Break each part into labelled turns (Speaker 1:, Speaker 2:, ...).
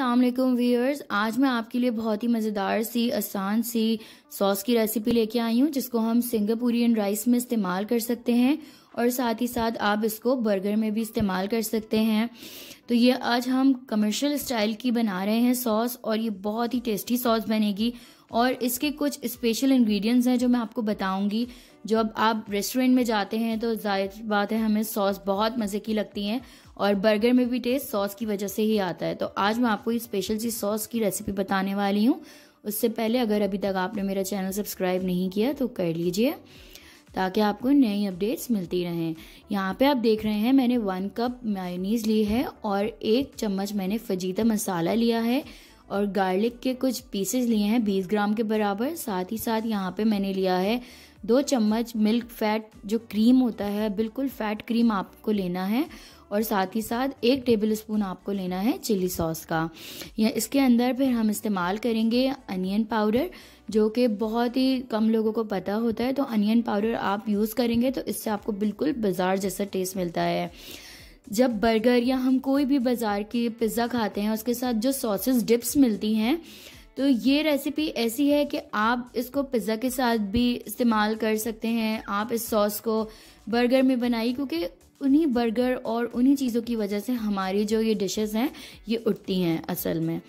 Speaker 1: Aslam viewers आज मैं आपके लिए बहुत ही मज़ेदार सी आसान सी सॉस की रेसिपी लेके आई हूँ जिसको हम सिंगापुरियन राइस में इस्तेमाल कर सकते हैं और साथ ही साथ आप इसको बर्गर में भी इस्तेमाल कर सकते हैं तो ये आज हम कमर्शियल स्टाइल की बना रहे हैं सॉस और ये बहुत ही टेस्टी सॉस बनेगी और इसके कुछ स्पेशल इंग्रेडिएंट्स हैं जो मैं आपको बताऊंगी अब आप रेस्टोरेंट में जाते हैं तो जाहिर बात है हमें सॉस बहुत मज़े की लगती हैं और बर्गर में भी टेस्ट सॉस की वजह से ही आता है तो आज मैं आपको ये स्पेशल सी सॉस की रेसिपी बताने वाली हूँ उससे पहले अगर अभी तक आपने मेरा चैनल सब्सक्राइब नहीं किया तो कर लीजिए ताकि आपको नई अपडेट्स मिलती रहें यहाँ पे आप देख रहे हैं मैंने वन कप मायोनीज़ ली है और एक चम्मच मैंने फजीता मसाला लिया है और गार्लिक के कुछ पीसेस लिए हैं 20 ग्राम के बराबर साथ ही साथ यहाँ पे मैंने लिया है दो चम्मच मिल्क फैट जो क्रीम होता है बिल्कुल फैट क्रीम आपको लेना है और साथ ही साथ एक टेबल स्पून आपको लेना है चिली सॉस का या इसके अंदर फिर हम इस्तेमाल करेंगे अनियन पाउडर जो कि बहुत ही कम लोगों को पता होता है तो अनियन पाउडर आप यूज़ करेंगे तो इससे आपको बिल्कुल बाजार जैसा टेस्ट मिलता है जब बर्गर या हम कोई भी बाज़ार की पिज़्ज़ा खाते हैं उसके साथ जो सॉसेस डिप्स मिलती हैं तो ये रेसिपी ऐसी है कि आप इसको पिज़्ज़ा के साथ भी इस्तेमाल कर सकते हैं आप इस सॉस को बर्गर में बनाइए क्योंकि उन्हीं बर्गर और उन्हीं चीज़ों की वजह से हमारी जो ये डिशेस हैं ये उठती हैं असल में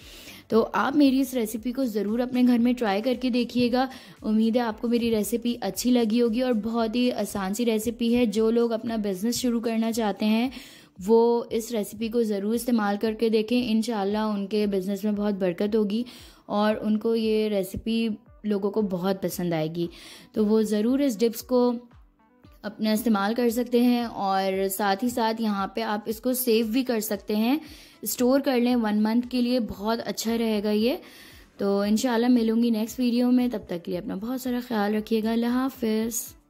Speaker 1: तो आप मेरी इस रेसिपी को ज़रूर अपने घर में ट्राई करके देखिएगा उम्मीद है आपको मेरी रेसिपी अच्छी लगी होगी और बहुत ही आसान सी रेसिपी है जो लोग अपना बिज़नेस शुरू करना चाहते हैं वो इस रेसिपी को ज़रूर इस्तेमाल करके देखें इन उनके बिज़नेस में बहुत बरकत होगी और उनको ये रेसिपी लोगों को बहुत पसंद आएगी तो वो ज़रूर इस डिप्स को अपना इस्तेमाल कर सकते हैं और साथ ही साथ यहाँ पे आप इसको सेव भी कर सकते हैं स्टोर कर लें वन मंथ के लिए बहुत अच्छा रहेगा ये तो इन मिलूँगी नेक्स्ट वीडियो में तब तक के लिए अपना बहुत सारा ख्याल रखिएगा अल्लाह हाफिज़